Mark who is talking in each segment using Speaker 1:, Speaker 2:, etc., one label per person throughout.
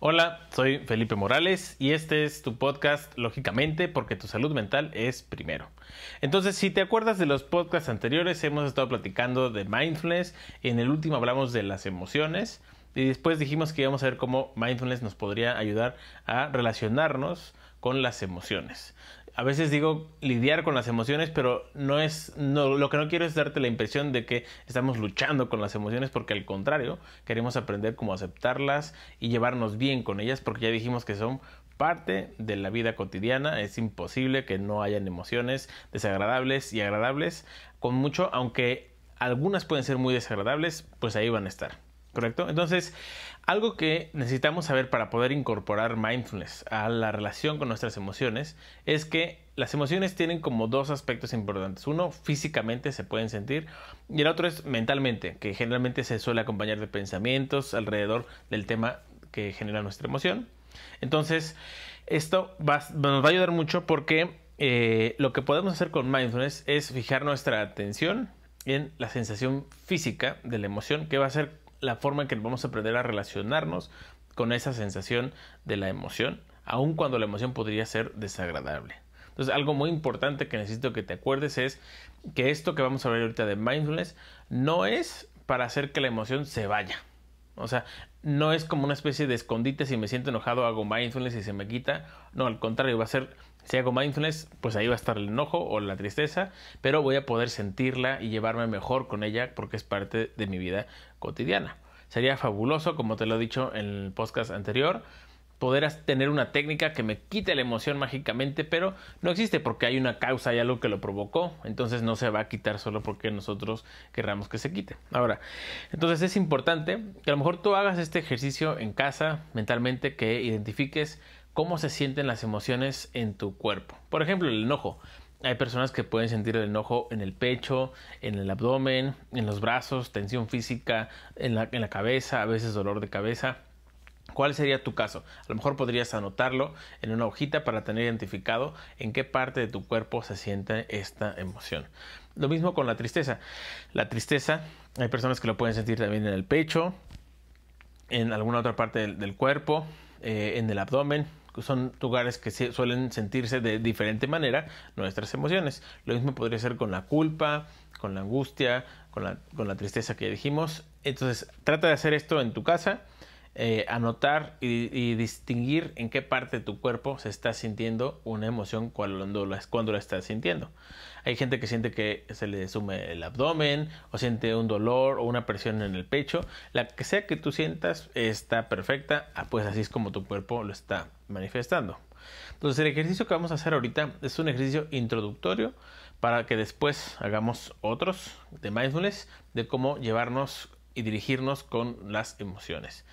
Speaker 1: Hola, soy Felipe Morales y este es tu podcast, lógicamente, porque tu salud mental es primero. Entonces, si te acuerdas de los podcasts anteriores, hemos estado platicando de mindfulness, en el último hablamos de las emociones y después dijimos que íbamos a ver cómo mindfulness nos podría ayudar a relacionarnos con las emociones a veces digo lidiar con las emociones, pero no es, no, lo que no quiero es darte la impresión de que estamos luchando con las emociones, porque al contrario, queremos aprender cómo aceptarlas y llevarnos bien con ellas, porque ya dijimos que son parte de la vida cotidiana, es imposible que no hayan emociones desagradables y agradables, con mucho, aunque algunas pueden ser muy desagradables, pues ahí van a estar. Entonces, algo que necesitamos saber para poder incorporar mindfulness a la relación con nuestras emociones es que las emociones tienen como dos aspectos importantes. Uno, físicamente se pueden sentir y el otro es mentalmente, que generalmente se suele acompañar de pensamientos alrededor del tema que genera nuestra emoción. Entonces, esto nos va a ayudar mucho porque eh, lo que podemos hacer con mindfulness es fijar nuestra atención en la sensación física de la emoción, que va a ser la forma en que vamos a aprender a relacionarnos con esa sensación de la emoción, aun cuando la emoción podría ser desagradable. Entonces, algo muy importante que necesito que te acuerdes es que esto que vamos a hablar ahorita de mindfulness no es para hacer que la emoción se vaya. O sea, no es como una especie de escondite si me siento enojado hago mindfulness y se me quita. No, al contrario, va a ser si con mindfulness, pues ahí va a estar el enojo o la tristeza, pero voy a poder sentirla y llevarme mejor con ella porque es parte de mi vida cotidiana. Sería fabuloso, como te lo he dicho en el podcast anterior, poder tener una técnica que me quite la emoción mágicamente, pero no existe porque hay una causa, hay algo que lo provocó, entonces no se va a quitar solo porque nosotros querramos que se quite. Ahora, entonces es importante que a lo mejor tú hagas este ejercicio en casa mentalmente, que identifiques cómo se sienten las emociones en tu cuerpo. Por ejemplo, el enojo. Hay personas que pueden sentir el enojo en el pecho, en el abdomen, en los brazos, tensión física, en la, cabeza, a veces dolor de cabeza. ¿Cuál sería tu caso? A lo mejor podrías anotarlo en una hojita para tener identificado en qué parte de tu cuerpo se siente esta emoción. Lo mismo con la tristeza. La tristeza, hay personas que lo pueden sentir también en el pecho, en alguna otra parte del, cuerpo, eh, en el abdomen, son lugares que suelen sentirse de diferente manera nuestras emociones. Lo mismo podría ser con la culpa, con la angustia, con la, con la tristeza que dijimos. Entonces, trata de hacer esto en tu casa eh, anotar y, distinguir en qué parte de tu cuerpo se está sintiendo una emoción cuando la, cuando la estás sintiendo. Hay gente que siente que se le sume el abdomen o siente un dolor o una presión en el pecho. La que sea que tú sientas está perfecta, ah, pues así es como tu cuerpo lo está manifestando. Entonces el ejercicio que vamos a hacer ahorita es un ejercicio introductorio para que después hagamos otros de mindfulness de cómo llevarnos y dirigirnos con las emociones.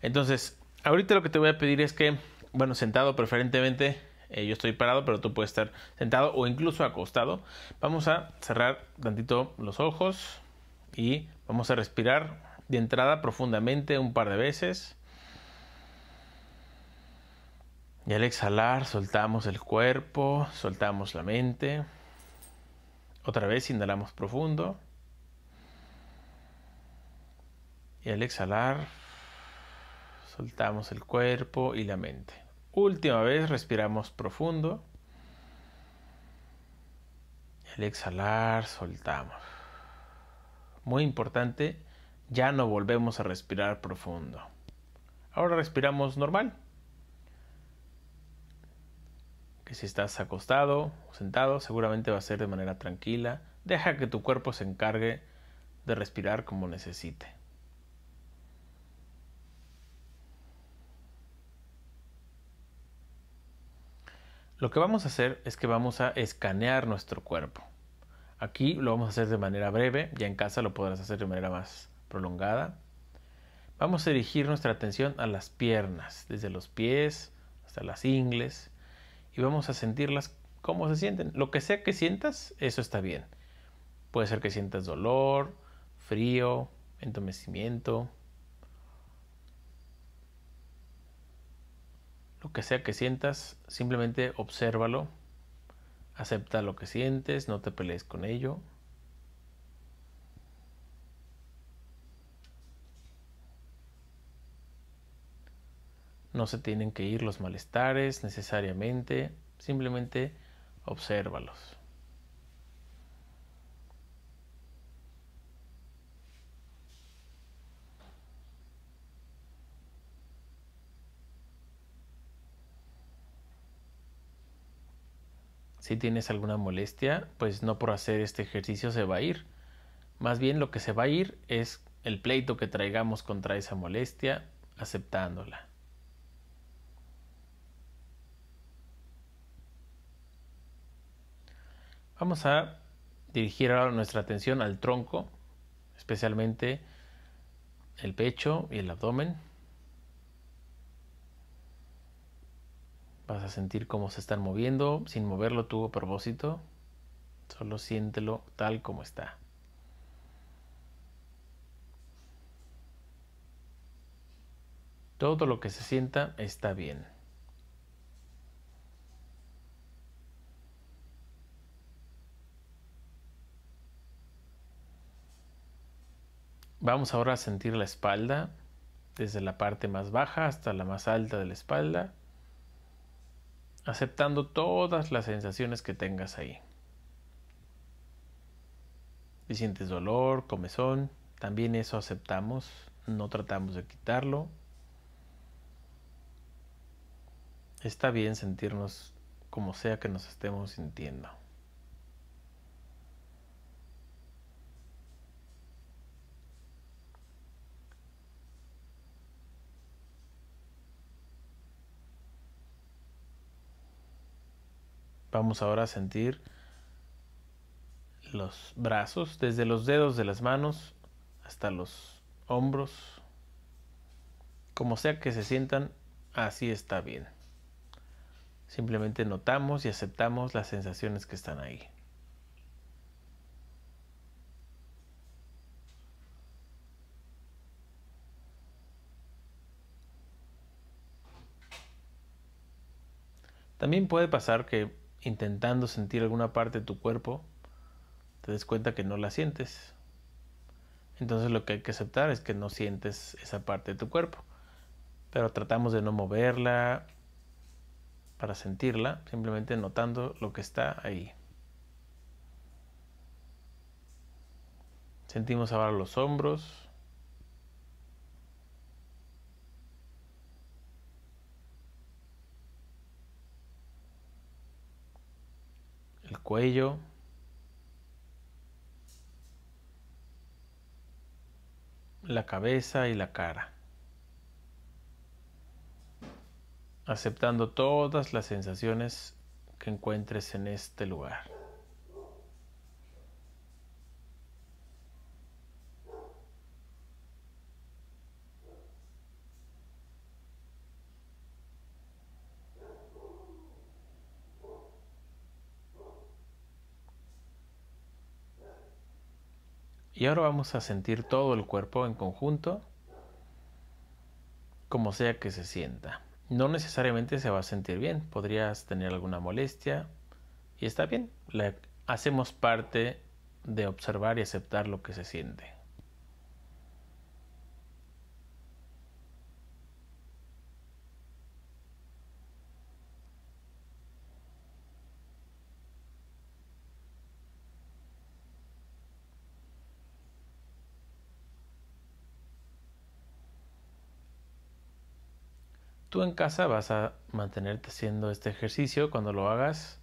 Speaker 1: Entonces, ahorita lo que te voy a pedir es que, bueno, sentado preferentemente, eh, yo estoy parado, pero tú puedes estar sentado o incluso acostado. Vamos a cerrar tantito los ojos y vamos a respirar de entrada profundamente un par de veces. Y al exhalar soltamos el cuerpo, soltamos la mente. Otra vez inhalamos profundo. Y al exhalar, soltamos el cuerpo y la mente. Última vez, respiramos profundo. Y al exhalar, soltamos. Muy importante, ya no volvemos a respirar profundo. Ahora respiramos normal. Que si estás acostado o sentado, seguramente va a ser de manera tranquila. Deja que tu cuerpo se encargue de respirar como necesite. Lo que vamos a hacer es que vamos a escanear nuestro cuerpo. Aquí lo vamos a hacer de manera breve, ya en casa lo podrás hacer de manera más prolongada. Vamos a dirigir nuestra atención a las piernas, desde los pies hasta las ingles, y vamos a sentirlas cómo se sienten. Lo que sea que sientas, eso está bien. Puede ser que sientas dolor, frío, entumecimiento, Lo que sea que sientas, simplemente obsérvalo, acepta lo que sientes, no te pelees con ello. No se tienen que ir los malestares necesariamente, simplemente obsérvalos. si tienes alguna molestia, pues no por hacer este ejercicio se va a ir. Más bien lo que se va a ir es el pleito que traigamos contra esa molestia, aceptándola. Vamos a dirigir ahora nuestra atención al tronco, especialmente el pecho y el abdomen. Vas a sentir cómo se están moviendo sin moverlo tuvo propósito. Solo siéntelo tal como está. Todo lo que se sienta está bien. Vamos ahora a sentir la espalda, desde la parte más baja hasta la más alta de la espalda aceptando todas las sensaciones que tengas ahí. Si sientes dolor, comezón, también eso aceptamos, no tratamos de quitarlo. Está bien sentirnos como sea que nos estemos sintiendo. Vamos ahora a sentir los brazos, desde los dedos de las manos hasta los hombros. Como sea que se sientan, así está bien. Simplemente notamos y aceptamos las sensaciones que están ahí. También puede pasar que intentando sentir alguna parte de tu cuerpo, te des cuenta que no la sientes. Entonces lo que hay que aceptar es que no sientes esa parte de tu cuerpo. Pero tratamos de no moverla para sentirla, simplemente notando lo que está ahí. Sentimos ahora los hombros, cuello. la cabeza y la cara, aceptando todas las sensaciones que encuentres en este lugar. Y ahora vamos a sentir todo el cuerpo en conjunto, como sea que se sienta. No necesariamente se va a sentir bien, podrías tener alguna molestia y está bien, hacemos parte de observar y aceptar lo que se siente. Tú en casa vas a mantenerte haciendo este ejercicio cuando lo hagas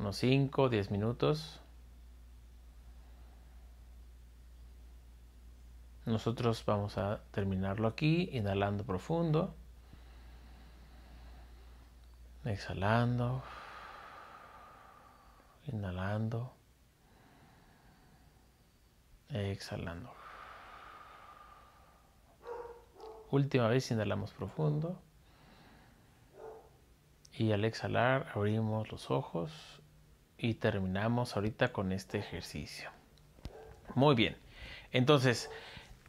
Speaker 1: unos 5 o 10 minutos. Nosotros vamos a terminarlo aquí, inhalando profundo, exhalando, inhalando, exhalando. Última vez inhalamos profundo. Y al exhalar abrimos los ojos y terminamos ahorita con este ejercicio. Muy bien. Entonces,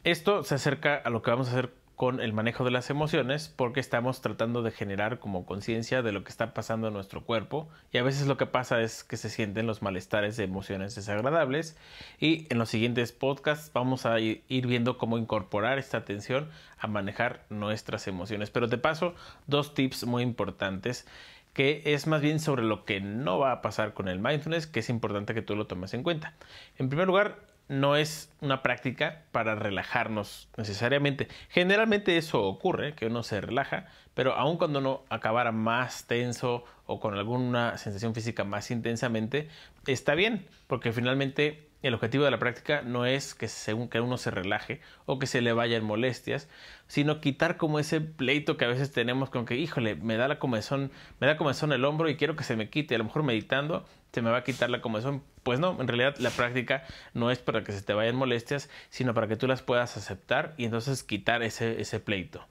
Speaker 1: esto se acerca a lo que vamos a hacer con el manejo de las emociones porque estamos tratando de generar como conciencia de lo que está pasando en nuestro cuerpo y a veces lo que pasa es que se sienten los malestares de emociones desagradables y en los siguientes podcasts vamos a ir viendo cómo incorporar esta atención a manejar nuestras emociones pero te paso dos tips muy importantes que es más bien sobre lo que no va a pasar con el mindfulness, que es importante que tú lo tomes en cuenta. En primer lugar, no es una práctica para relajarnos necesariamente. Generalmente eso ocurre, que uno se relaja, pero aun cuando uno acabara más tenso o con alguna sensación física más intensamente, está bien, porque finalmente el objetivo de la práctica no es que según que uno se relaje o que se le vayan molestias, sino quitar como ese pleito que a veces tenemos con que, híjole, me da la comezón, me da comezón el hombro y quiero que se me quite. A lo mejor meditando se me va a quitar la comezón. Pues no, en realidad la práctica no es para que se te vayan molestias, sino para que tú las puedas aceptar y entonces quitar ese, ese pleito.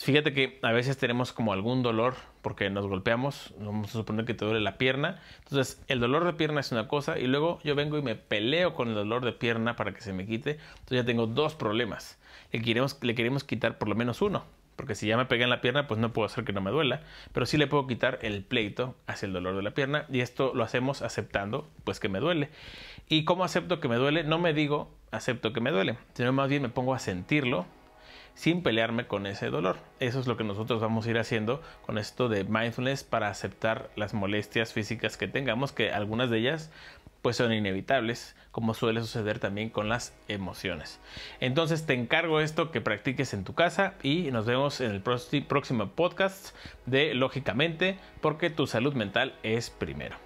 Speaker 1: Fíjate que a veces tenemos como algún dolor porque nos golpeamos, vamos a suponer que te duele la pierna. Entonces, el dolor de pierna es una cosa y luego yo vengo y me peleo con el dolor de pierna para que se me quite. Entonces ya tengo dos problemas. Le queremos, le queremos quitar por lo menos uno, porque si ya me pegué en la pierna, pues no puedo hacer que no me duela, pero sí le puedo quitar el pleito hacia el dolor de la pierna y esto lo hacemos aceptando pues que me duele. ¿Y cómo acepto que me duele? No me digo acepto que me duele, sino más bien me pongo a sentirlo sin pelearme con ese dolor. Eso es lo que nosotros vamos a ir haciendo con esto de mindfulness para aceptar las molestias físicas que tengamos, que algunas de ellas pues son inevitables, como suele suceder también con las emociones. Entonces te encargo esto que practiques en tu casa y nos vemos en el próximo podcast de Lógicamente, porque tu salud mental es primero.